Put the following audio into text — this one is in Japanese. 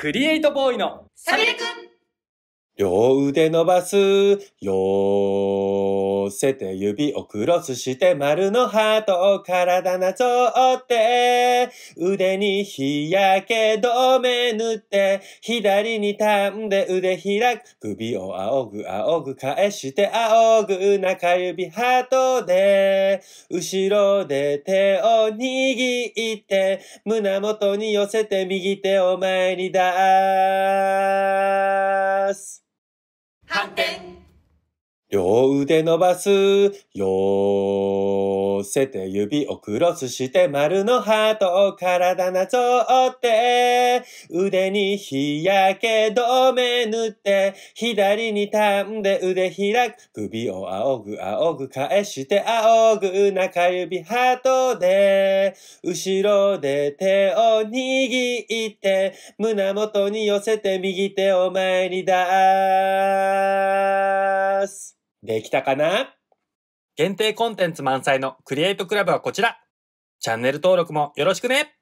クリエイトボーイのサビレくん両腕伸ばす、寄せて指をクロスして丸のハートを体なぞって腕に日焼け止め塗って左にタんで腕開く首を仰ぐ仰ぐ返して仰ぐ中指ハートで後ろで手を握って、胸元に寄せて右手を前に出す。反転両腕伸ばすよ寄せて指をクロスして丸のハートを体なぞって腕に日焼け止め塗って左にタんで腕開く首を仰ぐ仰ぐ返して仰ぐ中指ハートで後ろで手を握って胸元に寄せて右手を前に出すできたかな限定コンテンツ満載のクリエイトクラブはこちら。チャンネル登録もよろしくね